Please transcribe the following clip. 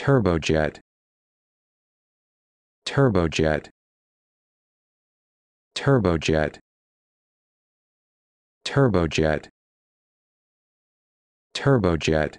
turbojet turbojet turbojet turbojet turbojet